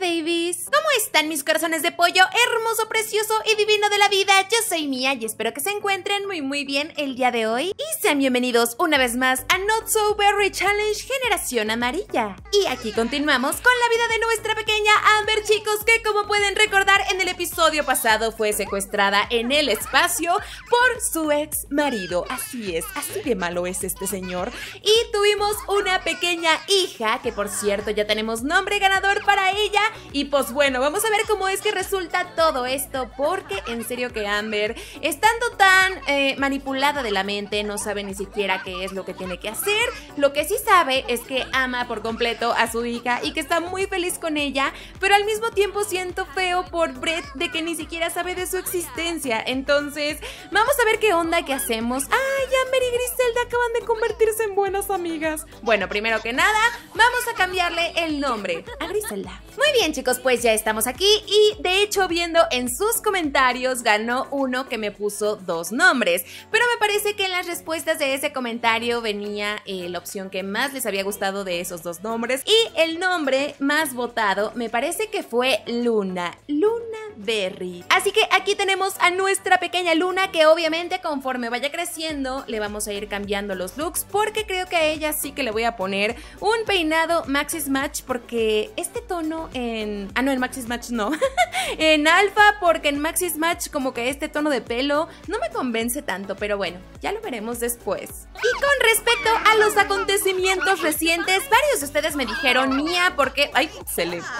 babies! Come están mis corazones de pollo, hermoso, precioso y divino de la vida? Yo soy Mía y espero que se encuentren muy muy bien el día de hoy y sean bienvenidos una vez más a Not So Berry Challenge Generación Amarilla. Y aquí continuamos con la vida de nuestra pequeña Amber, chicos, que como pueden recordar en el episodio pasado fue secuestrada en el espacio por su ex marido. Así es, así de malo es este señor. Y tuvimos una pequeña hija que por cierto ya tenemos nombre ganador para ella y pues bueno, vamos a ver cómo es que resulta todo esto, porque en serio que Amber, estando tan eh, manipulada de la mente, no sabe ni siquiera qué es lo que tiene que hacer. Lo que sí sabe es que ama por completo a su hija y que está muy feliz con ella, pero al mismo tiempo siento feo por Brett de que ni siquiera sabe de su existencia. Entonces, vamos a ver qué onda que hacemos. ¡Ay, Amber y Griselda acaban de convertirse en buenas amigas! Bueno, primero que nada, vamos a cambiarle el nombre a Griselda. Muy bien, chicos, pues ya estamos aquí y de hecho viendo en sus comentarios ganó uno que me puso dos nombres, pero me parece que en las respuestas de ese comentario venía eh, la opción que más les había gustado de esos dos nombres y el nombre más votado me parece que fue Luna, Luna Berry. Así que aquí tenemos a nuestra pequeña Luna que obviamente conforme vaya creciendo le vamos a ir cambiando los looks porque creo que a ella sí que le voy a poner un peinado Maxis Match porque este tono en... Ah no, el Maxis Match no. en alfa, porque en Maxis Match como que este tono de pelo no me convence tanto, pero bueno, ya lo veremos después. Y con respecto a los acontecimientos recientes, varios de ustedes me dijeron, mía, porque... ¡Ay! Se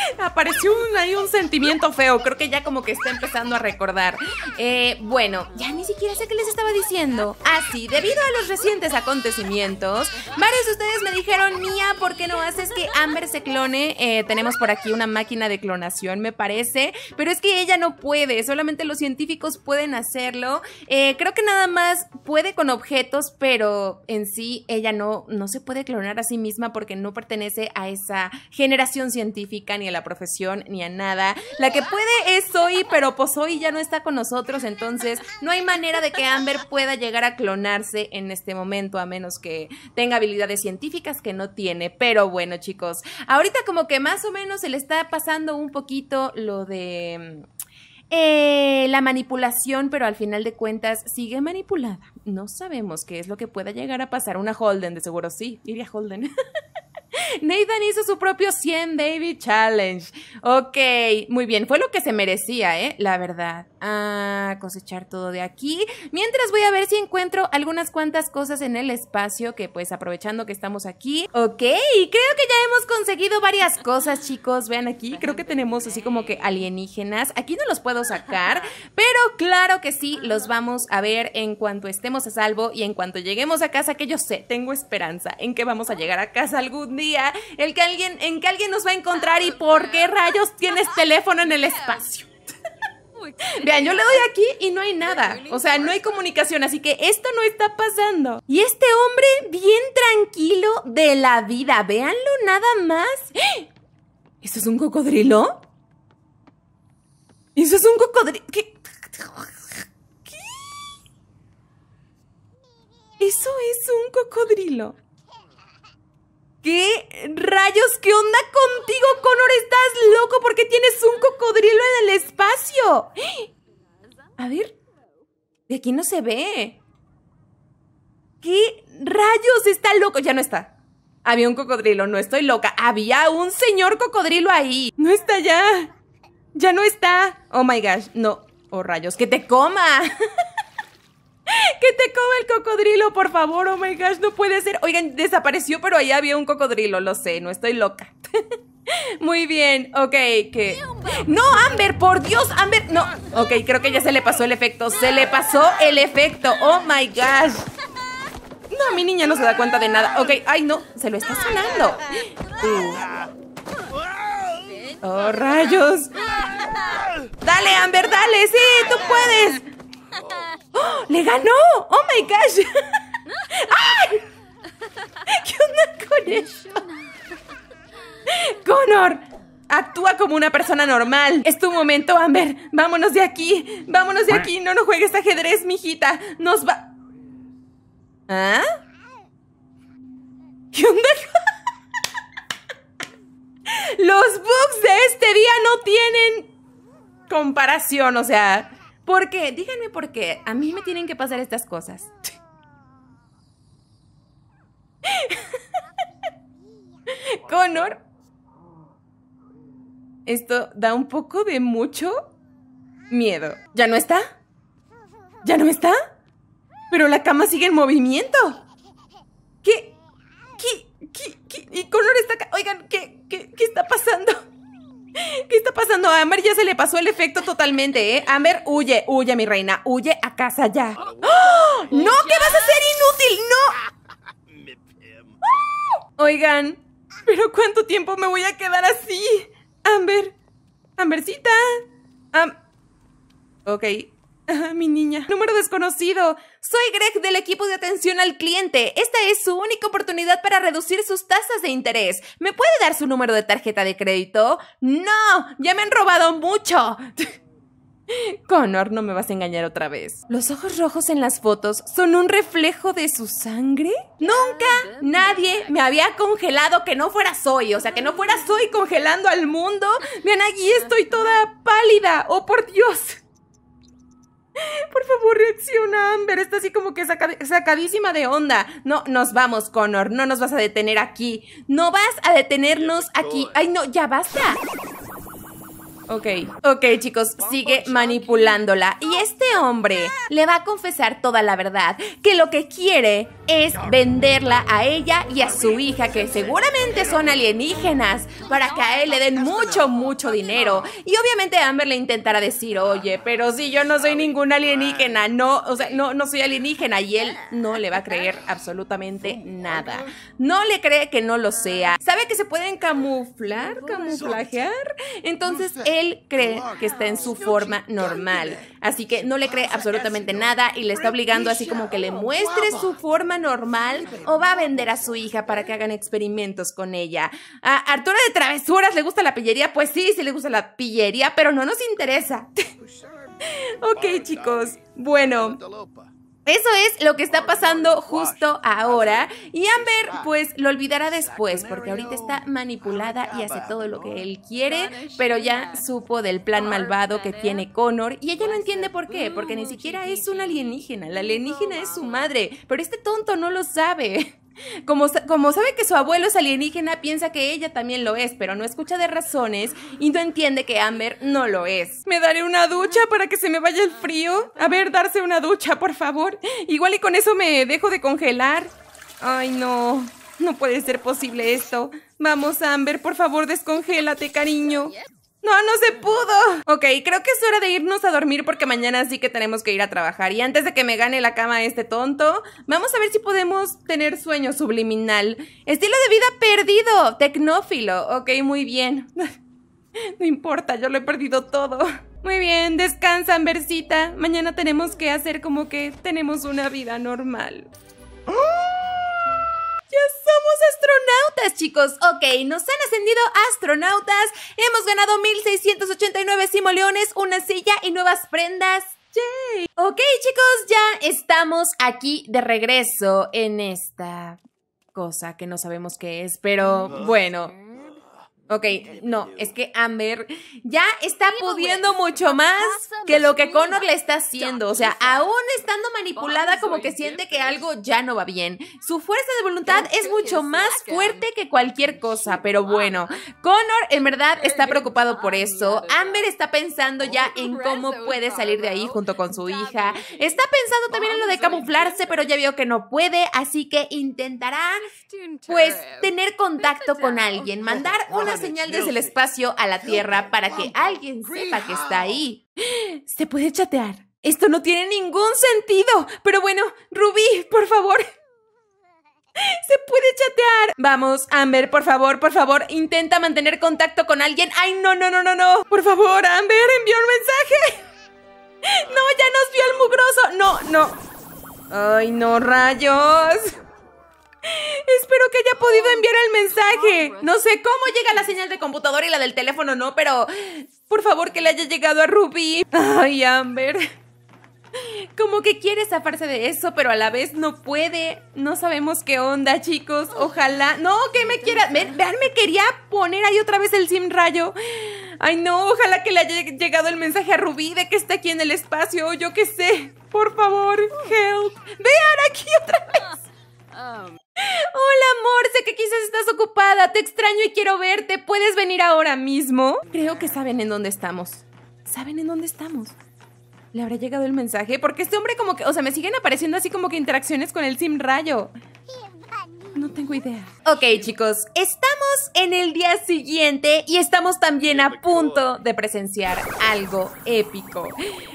Apareció un, ahí un sentimiento feo. Creo que ya como que está empezando a recordar. Eh, bueno, ya ni siquiera sé qué les estaba diciendo. Así, ah, debido a los recientes acontecimientos, varios de ustedes me dijeron, Mía, ¿por qué no haces que Amber se clone? Eh, tenemos por aquí una máquina de clonación, me parece. Pero es que ella no puede. Solamente los científicos pueden hacerlo. Eh, creo que nada más puede con objetos, pero en sí ella no, no se puede clonar a sí misma porque no pertenece a esa generación científica ni la profesión ni a nada. La que puede es Zoe, pero pues Zoe ya no está con nosotros, entonces no hay manera de que Amber pueda llegar a clonarse en este momento, a menos que tenga habilidades científicas que no tiene. Pero bueno, chicos, ahorita como que más o menos se le está pasando un poquito lo de... Eh, la manipulación, pero al final de cuentas sigue manipulada. No sabemos qué es lo que pueda llegar a pasar. Una Holden, de seguro sí, iría Holden. Nathan hizo su propio 100 Baby Challenge. Ok, muy bien. Fue lo que se merecía, ¿eh? La verdad. Ah, cosechar todo de aquí. Mientras voy a ver si encuentro algunas cuantas cosas en el espacio que pues aprovechando que estamos aquí. Ok, creo que ya hemos conseguido varias cosas, chicos. Vean aquí, creo que tenemos así como que alienígenas. Aquí no los puedo sacar, pero claro que sí, los vamos a ver en cuanto estemos a salvo y en cuanto lleguemos a casa, que yo sé, tengo esperanza en que vamos a llegar a casa algún día el que alguien, en que alguien nos va a encontrar y por qué rayos tienes teléfono en el espacio. Vean, yo le doy aquí y no hay nada. O sea, no hay comunicación, así que esto no está pasando. Y este hombre bien tranquilo de la vida, véanlo nada más. ¿Eso es un cocodrilo? ¿Eso es un cocodrilo? ¿Qué? ¿Qué? ¿Eso es un cocodrilo? ¿Qué rayos? ¿Qué onda contigo, Connor? Estás loco porque tienes un cocodrilo en el espacio. A ver, de aquí no se ve. ¿Qué rayos? Está loco, ya no está. Había un cocodrilo, no estoy loca. Había un señor cocodrilo ahí. No está ya. Ya no está. Oh my gosh, no. Oh rayos, que te coma. Que te coma el cocodrilo, por favor. Oh my gosh, no puede ser. Oigan, desapareció, pero ahí había un cocodrilo. Lo sé, no estoy loca. Muy bien, ok, que... ¡No, Amber! ¡Por Dios, Amber! No, ok, creo que ya se le pasó el efecto ¡Se le pasó el efecto! ¡Oh, my gosh! No, mi niña no se da cuenta de nada Ok, ¡ay, no! ¡Se lo está sonando! Uh. ¡Oh, rayos! ¡Dale, Amber, dale! ¡Sí, tú puedes! ¡Oh! ¡Le ganó! ¡Oh my gosh! ¡Ay! ¿Qué onda con eso? ¡Connor! Actúa como una persona normal. Es tu momento, Amber. Vámonos de aquí. Vámonos de aquí. No nos juegues ajedrez, mijita. Nos va. ¿Ah? ¿Qué onda? Los bugs de este día no tienen comparación, o sea. ¿Por qué? díganme por qué, a mí me tienen que pasar estas cosas. Connor. Esto da un poco de mucho miedo. ¿Ya no está? ¿Ya no está? Pero la cama sigue en movimiento. ¿Qué? ¿Qué? ¿Qué? ¿Qué? Y Connor está acá. Oigan, ¿qué, qué, qué está pasando? ¿Qué está pasando? A Amber ya se le pasó el efecto totalmente, ¿eh? Amber, huye, huye, mi reina. Huye a casa ya. Ah, ¡Ah! ¡No! ¿Qué vas a ser inútil? ¡No! ¡Ah! Oigan, ¿pero cuánto tiempo me voy a quedar así? Amber. Ambercita. Am ok, mi niña. Número desconocido. Soy Greg del equipo de atención al cliente. Esta es su única oportunidad para reducir sus tasas de interés. ¿Me puede dar su número de tarjeta de crédito? No, ya me han robado mucho. Connor, no me vas a engañar otra vez. ¿Los ojos rojos en las fotos son un reflejo de su sangre? Nunca nadie me había congelado que no fuera Soy, o sea, que no fuera Soy congelando al mundo. Vean, aquí estoy toda pálida. Oh, por Dios. Por favor, reacciona, Amber. Está así como que sacadísima de onda. No, nos vamos, Connor. No nos vas a detener aquí. No vas a detenernos aquí. Ay, no, ya basta. Ok, ok chicos, sigue manipulándola. Y este hombre le va a confesar toda la verdad, que lo que quiere es venderla a ella y a su hija, que seguramente son alienígenas, para que a él le den mucho, mucho dinero. Y obviamente Amber le intentará decir, oye, pero si yo no soy ningún alienígena, no, o sea, no, no soy alienígena. Y él no le va a creer absolutamente nada. No le cree que no lo sea. Sabe que se pueden camuflar, camuflajear. Entonces él cree que está en su forma normal. Así que no le cree absolutamente nada y le está obligando así como que le muestre su forma normal o va a vender a su hija para que hagan experimentos con ella. A Arturo de Travesuras le gusta la pillería. Pues sí, sí le gusta la pillería, pero no nos interesa. ok, chicos. Bueno. Eso es lo que está pasando justo ahora. Y Amber, ah, pues lo olvidará después, porque ahorita está manipulada y hace todo lo que él quiere, pero ya supo del plan malvado que tiene Connor y ella no pues entiende por qué, porque ni siquiera es un alienígena. La alienígena es su madre, pero este tonto no lo sabe. Como, como sabe que su abuelo es alienígena, piensa que ella también lo es, pero no escucha de razones y no entiende que Amber no lo es. ¿Me daré una ducha para que se me vaya el frío? A ver, darse una ducha, por favor. Igual y con eso me dejo de congelar. Ay, no. No puede ser posible esto. Vamos, Amber, por favor, descongélate, cariño. No, no se pudo. Ok, creo que es hora de irnos a dormir porque mañana sí que tenemos que ir a trabajar. Y antes de que me gane la cama este tonto, vamos a ver si podemos tener sueño subliminal. Estilo de vida perdido, tecnófilo. Ok, muy bien. No importa, yo lo he perdido todo. Muy bien, descansa, versita. Mañana tenemos que hacer como que tenemos una vida normal. ¡Ah! ¡Ya somos astronautas, chicos! Ok, nos han ascendido astronautas. Hemos ganado 1689 simoleones, una silla y nuevas prendas. ¡Yay! Ok, chicos, ya estamos aquí de regreso en esta cosa que no sabemos qué es, pero bueno. Ok, no, es que Amber ya está pudiendo mucho más que lo que Connor le está haciendo. O sea, aún estando manipulada, como que siente que algo ya no va bien. Su fuerza de voluntad es mucho más fuerte que cualquier cosa. Pero bueno, Connor en verdad está preocupado por eso. Amber está pensando ya en cómo puede salir de ahí junto con su hija. Está pensando también en lo pues de camuflarse, pero ya vio que no puede, así que intentará, pues, tener contacto con alguien, mandar unas señal desde el espacio a la Tierra para que alguien sepa que está ahí. Se puede chatear. Esto no tiene ningún sentido. Pero bueno, Rubí, por favor. Se puede chatear. Vamos, Amber, por favor, por favor, intenta mantener contacto con alguien. Ay, no, no, no, no, no. Por favor, Amber, envió un mensaje. No, ya nos vio el mugroso. No, no. Ay, no, rayos. Espero que haya podido enviar el mensaje. No sé cómo llega la señal de computadora y la del teléfono, no, pero por favor que le haya llegado a Ruby. Ay, Amber. Como que quiere zafarse de eso, pero a la vez no puede. No sabemos qué onda, chicos. Ojalá. No, que me quiera. Vean, me quería poner ahí otra vez el sim rayo. Ay, no, ojalá que le haya llegado el mensaje a Rubí de que está aquí en el espacio. Yo qué sé. Por favor, help. Vean aquí otra vez. Ah, um, Hola, amor, sé que quizás estás ocupada, te extraño y quiero verte, ¿puedes venir ahora mismo? Creo que saben en dónde estamos. ¿Saben en dónde estamos? ¿Le habrá llegado el mensaje? Porque este hombre como que, o sea, me siguen apareciendo así como que interacciones con el Sim Rayo. No tengo idea. Ok, chicos, estamos en el día siguiente y estamos también a punto de presenciar algo épico.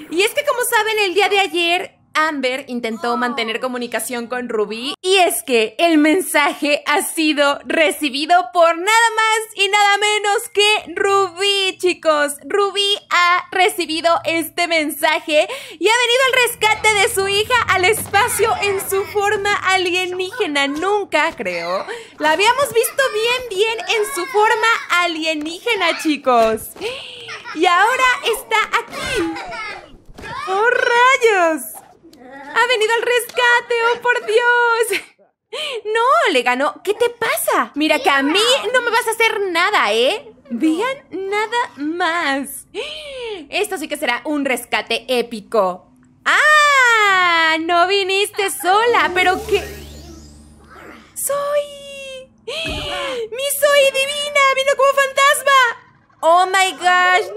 Y es que, como saben, el día de ayer Amber intentó mantener comunicación con Ruby y es que el mensaje ha sido recibido por nada más y nada menos que Ruby, chicos. Ruby ha recibido este mensaje y ha venido al rescate de su hija al espacio en su forma alienígena. Nunca, creo. La habíamos visto bien, bien en su forma alienígena, chicos. Y ahora está aquí. ¡Oh, rayos! ¡Ha venido al rescate! ¡Oh, por Dios! No, le ganó. ¿Qué te pasa? Mira que a mí no me vas a hacer nada, ¿eh? Vean nada más. Esto sí que será un rescate épico. ¡Ah! No viniste sola, pero qué... Soy... ¡Mi soy divina! ¡Vino como fantasma! ¡Oh, my gosh!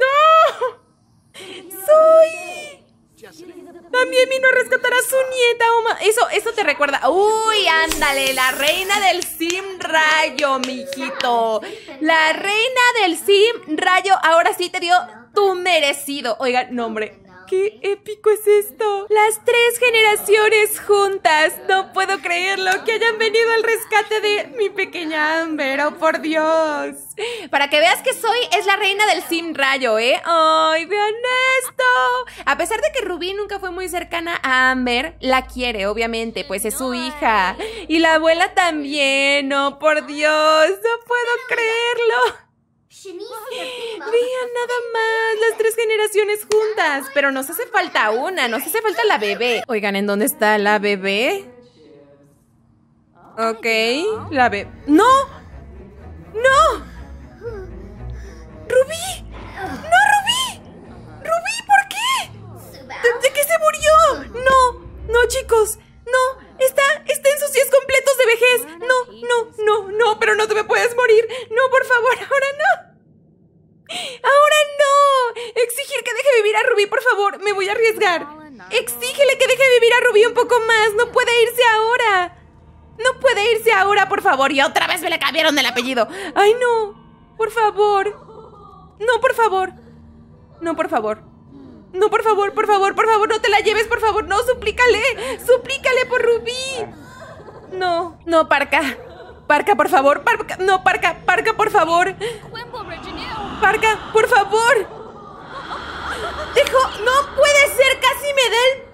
¡No! ¡Soy! También vino a rescatar a su nieta, Oma. Eso, eso te recuerda. Uy, ándale, la reina del sim rayo, mijito. La reina del sim rayo ahora sí te dio tu merecido. Oiga, nombre. ¡Qué épico es esto! Las tres generaciones juntas. No puedo creerlo que hayan venido al rescate de mi pequeña Amber. ¡Oh, por Dios! Para que veas que soy es la reina del sin rayo, ¿eh? ¡Ay, vean esto! A pesar de que Rubí nunca fue muy cercana a Amber, la quiere, obviamente, pues es su hija. Y la abuela también. ¡Oh, por Dios! ¡No puedo creerlo! Vean nada más, las tres generaciones juntas. Pero nos hace falta una, nos hace falta la bebé. Oigan, ¿en dónde está la bebé? Ok, la bebé. ¡No! ¡No! ¡Rubí! ¡No, Rubí! ¡Rubí, por qué? ¿De, qué se murió? ¡No! ¡No, chicos! ¡No! ¡Está, está en sus días completos de vejez! ¡No, no, no, no! ¡Pero no te me puedes morir! ¡No, por favor, ahora no! ¡Ahora no! ¡Exigir que deje vivir a Rubí, por favor! ¡Me voy a arriesgar! ¡Exígele que deje vivir a Rubí un poco más! ¡No puede irse ahora! ¡No puede irse ahora, por favor! ¡Y otra vez me le cambiaron el apellido! ¡Ay, no! ¡Por favor! ¡No, por favor! ¡No, por favor! No, por favor, por favor, por favor, no te la lleves, por favor, no, suplícale, suplícale por Rubí. No, no, Parca. Parca, por favor, Parca, no, Parca, Parca, por favor. Parca, por favor. Dejo, no puede ser, casi me da el...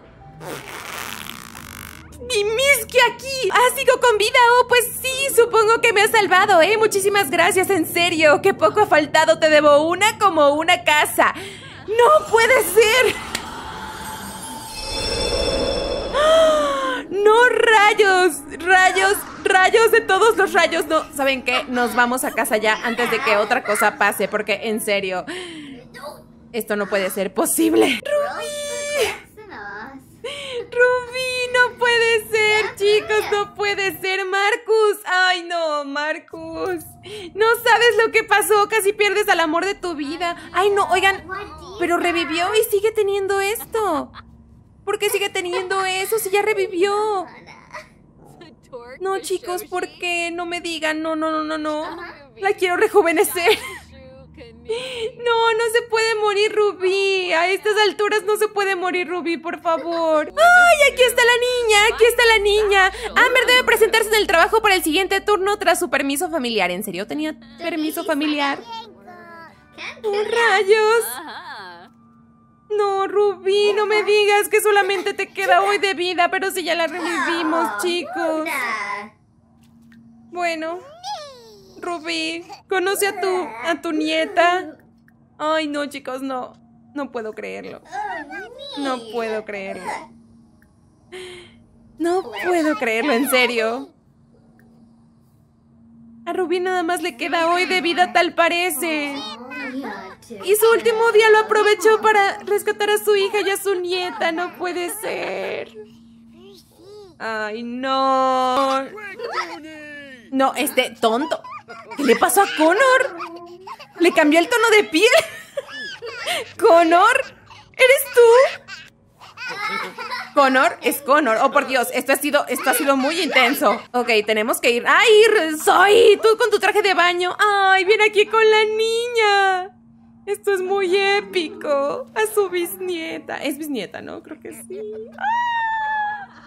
aquí. Ah, sigo con vida. Oh, pues sí, supongo que me has salvado, ¿eh? Muchísimas gracias, en serio. Qué poco ha faltado. Te debo una como una casa. No puede ser. ¡Ah! ¡No rayos! ¡Rayos! ¡Rayos de todos los rayos! No, ¿saben qué? Nos vamos a casa ya antes de que otra cosa pase, porque en serio, esto no puede ser posible. ¡Rubí! ¡Rubí! ¡No puede ser, chicos! ¡No puede ser, Marcus! ¡Ay, no, Marcus! No sabes lo que pasó, casi pierdes al amor de tu vida. ¡Ay, no! Oigan, pero revivió y sigue teniendo esto. ¿Por qué sigue teniendo eso si ya revivió? No, chicos, ¿por qué? No me digan. No, no, no, no, no. La quiero rejuvenecer. No, no se puede morir Ruby. A estas alturas no se puede morir Ruby. por favor. ¡Ay, aquí está la niña! ¡Aquí está la niña! Amber debe presentarse en el trabajo para el siguiente turno tras su permiso familiar. ¿En serio tenía permiso familiar? ¡Oh, rayos! No, Rubí, no me digas que solamente te queda hoy de vida, pero si ya la revivimos, chicos. Bueno, Rubí, conoce a tu, a tu nieta. Ay, no, chicos, no. No puedo creerlo. No puedo creerlo. No puedo creerlo, en serio. A Rubí nada más le queda hoy de vida, tal parece. Y su último día lo aprovechó para rescatar a su hija y a su nieta. No puede ser. Ay, no. No, este tonto. ¿Qué le pasó a Connor? Le cambió el tono de piel. Connor, ¿eres tú? Connor es Connor. Oh, por Dios, esto ha sido, esto ha sido muy intenso. Ok, tenemos que ir. ¡Ay, soy! Tú con tu traje de baño. ¡Ay, viene aquí con la niña! Esto es muy épico. A su bisnieta. Es bisnieta, ¿no? Creo que sí. ¡Ah!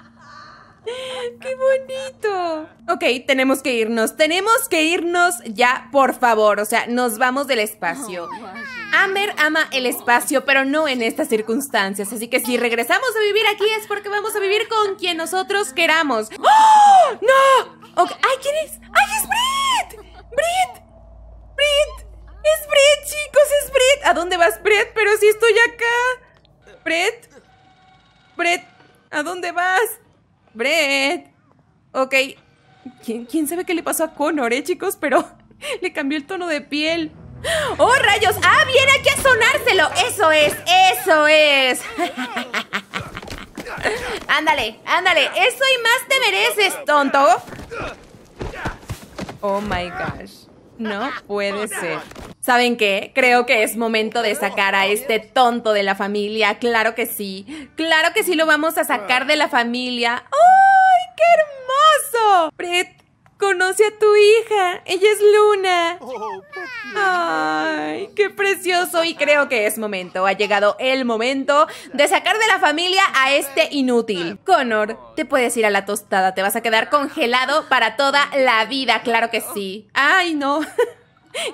¡Qué bonito! Ok, tenemos que irnos. Tenemos que irnos ya, por favor. O sea, nos vamos del espacio. Oh, Amber ama el espacio, pero no en estas circunstancias. Así que si regresamos a vivir aquí es porque vamos a vivir con quien nosotros queramos. ¡Oh! ¡No! ¡Ay, quién es! ¡Ay, es Brit! ¡Brit! ¡Brit! ¡Es Brett, chicos! ¡Es Brett! ¿A dónde vas, Brett? Pero si estoy acá. Brett. Brett. ¿A dónde vas? Brett. Ok. ¿Quién, ¿Quién sabe qué le pasó a Connor, eh, chicos? Pero le cambió el tono de piel. ¡Oh, rayos! ¡Ah, viene aquí a sonárselo! ¡Eso es! ¡Eso es! ándale, ándale. Eso y más te mereces, tonto. Oh my gosh. No puede ser. ¿Saben qué? Creo que es momento de sacar a este tonto de la familia. Claro que sí. Claro que sí lo vamos a sacar de la familia. ¡Ay, qué hermoso! Brett, conoce a tu hija. Ella es Luna. ¡Ay, qué precioso! Y creo que es momento. Ha llegado el momento de sacar de la familia a este inútil. Connor, te puedes ir a la tostada. Te vas a quedar congelado para toda la vida. Claro que sí. ¡Ay, no!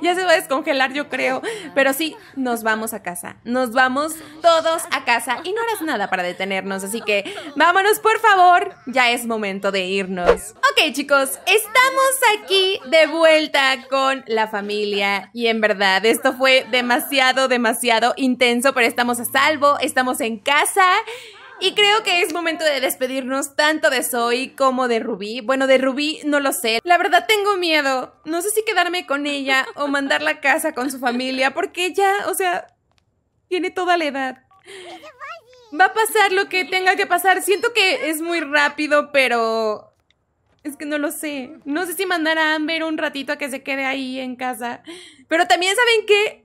ya se va a descongelar, yo creo. Pero sí, nos vamos a casa. Nos vamos todos a casa y no harás nada para detenernos. Así que vámonos, por favor. Ya es momento de irnos. Ok, chicos, estamos aquí de vuelta con la familia. Y en verdad, esto fue demasiado, demasiado intenso, pero estamos a salvo. Estamos en casa. Y creo que es momento de despedirnos tanto de Zoe como de Rubí. Bueno, de Rubí no lo sé. La verdad tengo miedo. No sé si quedarme con ella o mandarla a casa con su familia porque ya, o sea, tiene toda la edad. Va a pasar lo que tenga que pasar. Siento que es muy rápido, pero... Es que no lo sé. No sé si mandar a Amber un ratito a que se quede ahí en casa. Pero también saben que...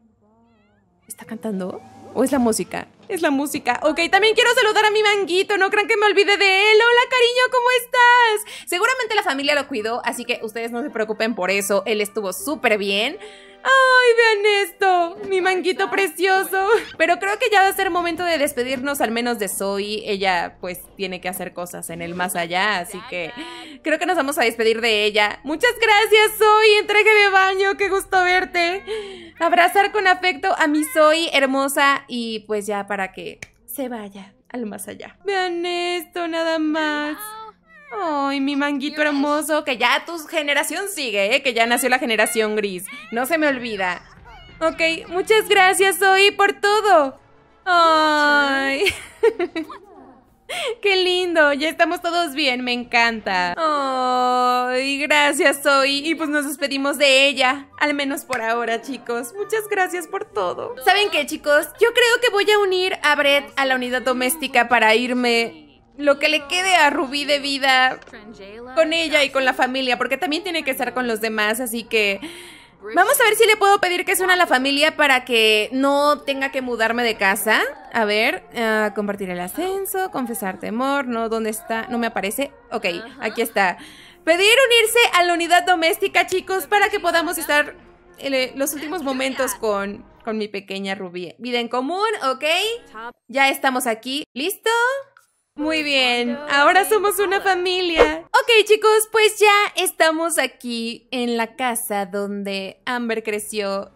¿Está cantando? ¿O es la música? es la música. Ok, también quiero saludar a mi manguito, no crean que me olvide de él. Hola, cariño, ¿cómo estás? Seguramente la familia lo cuidó, así que ustedes no se preocupen por eso, él estuvo súper bien. ¡Ay, vean esto! Mi manguito precioso. Pero creo que ya va a ser momento de despedirnos al menos de Zoe. Ella pues tiene que hacer cosas en el más allá, así que creo que nos vamos a despedir de ella. Muchas gracias Zoe, entregue de baño, qué gusto verte. Abrazar con afecto a mi Zoe hermosa y pues ya para que se vaya al más allá. Vean esto nada más. Ay, mi manguito hermoso, que ya tu generación sigue, ¿eh? que ya nació la generación gris. No se me olvida. Ok, muchas gracias, Zoe, por todo. Ay. Qué lindo, ya estamos todos bien, me encanta. Ay, gracias, Zoe. Y pues nos despedimos de ella, al menos por ahora, chicos. Muchas gracias por todo. ¿Saben qué, chicos? Yo creo que voy a unir a Brett a la unidad doméstica para irme lo que le quede a Rubí de vida con ella y con la familia, porque también tiene que estar con los demás, así que... Vamos a ver si le puedo pedir que se una a la familia para que no tenga que mudarme de casa. A ver, ah, compartir el ascenso, confesar temor, no, ¿dónde está? No me aparece. Ok, aquí está. Pedir unirse a la unidad doméstica, chicos, para que podamos estar eh, los últimos momentos con, con mi pequeña Rubí. Vida en común, ok. Ya estamos aquí. ¿Listo? Muy bien, ahora somos una familia. Ok chicos, pues ya estamos aquí en la casa donde Amber creció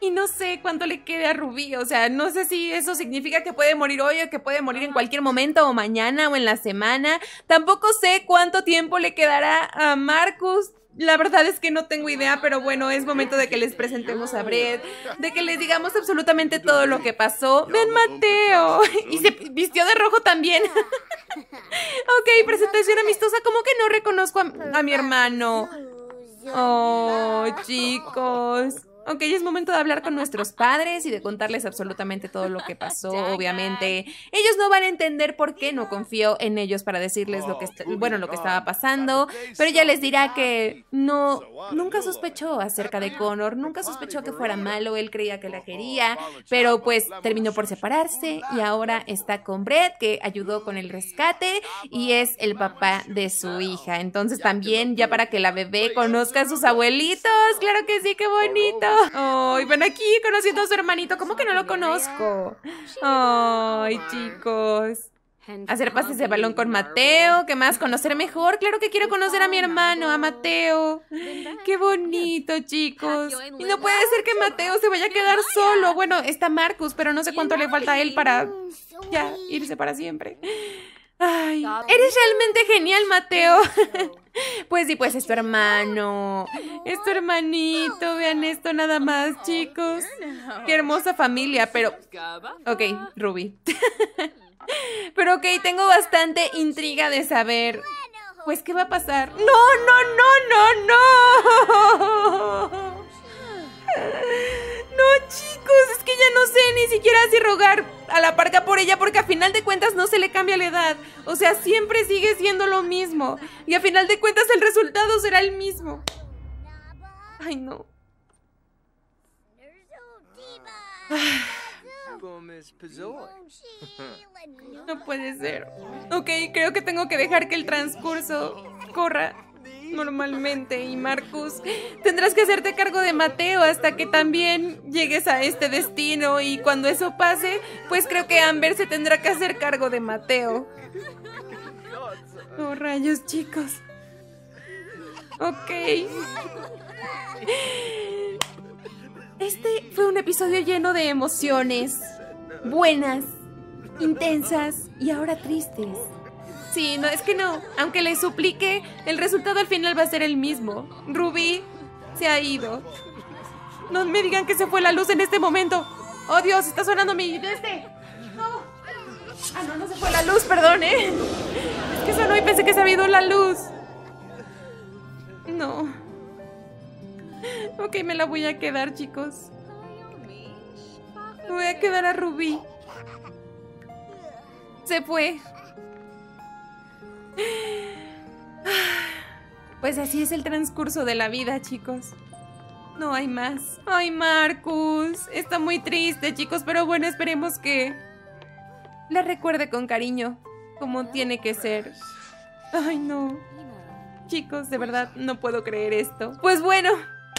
y no sé cuánto le quede a Rubí. O sea, no sé si eso significa que puede morir hoy o que puede morir en cualquier momento o mañana o en la semana. Tampoco sé cuánto tiempo le quedará a Marcus la verdad es que no tengo idea, pero bueno, es momento de que les presentemos a Brett, de que le digamos absolutamente todo lo que pasó. Ven, Mateo. Y se vistió de rojo también. ok, presentación amistosa. ¿Cómo que no reconozco a mi hermano? Oh, chicos. Ok, es momento de hablar con nuestros padres y de contarles absolutamente todo lo que pasó, obviamente. Ellos no van a entender por qué no confío en ellos para decirles lo que, oh, bueno, lo que estaba pasando, pero ya les dirá que no, nunca sospechó acerca de Connor, nunca sospechó que fuera malo, él creía que la oh, oh, quería, pero pues terminó por separarse y ahora está con Brett, que ayudó con el rescate y es el papá de su hija. Entonces también ya para que la bebé conozca a sus abuelitos, claro que sí, qué bonito. Ay, ven aquí conociendo a su hermanito. ¿Cómo que no lo conozco? Ay, chicos. Hacer pases de balón con Mateo. ¿Qué más? Conocer mejor. Claro que quiero conocer a mi hermano, a Mateo. Qué bonito, chicos. Y no puede ser que Mateo se vaya a quedar solo. Bueno, está Marcus, pero no sé cuánto le falta a él para ya irse para siempre. Ay, eres realmente genial, Mateo. Pues sí, pues es tu hermano. Es tu hermanito. Vean esto nada más, chicos. Qué hermosa familia, pero... Ok, Ruby. Pero ok, tengo bastante intriga de saber... Pues, ¿qué va a pasar? No, no, no, no, no. No, chicos, es que ya no sé ni siquiera si rogar a la parca por ella porque a final de cuentas no se le cambia la edad. O sea, siempre sigue siendo lo mismo. Y a final de cuentas el resultado será el mismo. Ay, no. No puede ser. Ok, creo que tengo que dejar que el transcurso corra normalmente y Marcus, tendrás que hacerte cargo de Mateo hasta que también llegues a este destino y cuando eso pase, pues creo que Amber se tendrá que hacer cargo de Mateo. Oh, rayos, chicos. Ok. Este fue un episodio lleno de emociones, buenas, intensas y ahora tristes. Sí, no, es que no. Aunque le suplique, el resultado al final va a ser el mismo. Ruby se ha ido. No me digan que se fue la luz en este momento. Oh Dios, está sonando mi No. Ah, no, no se fue la luz, perdón, ¿eh? Es que sonó y pensé que se había ido la luz. No. Ok, me la voy a quedar, chicos. Me voy a quedar a Ruby. Se fue. Pues así es el transcurso de la vida, chicos. No hay más. Ay, Marcus. Está muy triste, chicos, pero bueno, esperemos que la recuerde con cariño, como tiene que ser. Ay, no. Chicos, de verdad, no puedo creer esto. Pues bueno,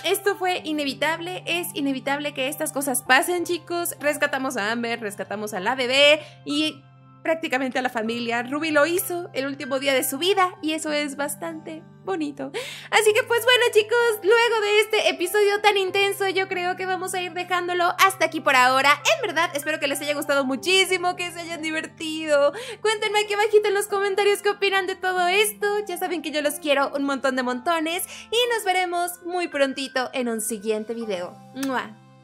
esto fue inevitable, es inevitable que estas cosas pasen, chicos. Rescatamos a Amber, rescatamos a la bebé y prácticamente a la familia. Ruby lo hizo el último día de su vida y eso es bastante bonito. Así que pues bueno chicos, luego de este episodio tan intenso yo creo que vamos a ir dejándolo hasta aquí por ahora. En verdad, espero que les haya gustado muchísimo, que se hayan divertido. Cuéntenme aquí abajito en los comentarios qué opinan de todo esto. Ya saben que yo los quiero un montón de montones y nos veremos muy prontito en un siguiente video.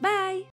Bye!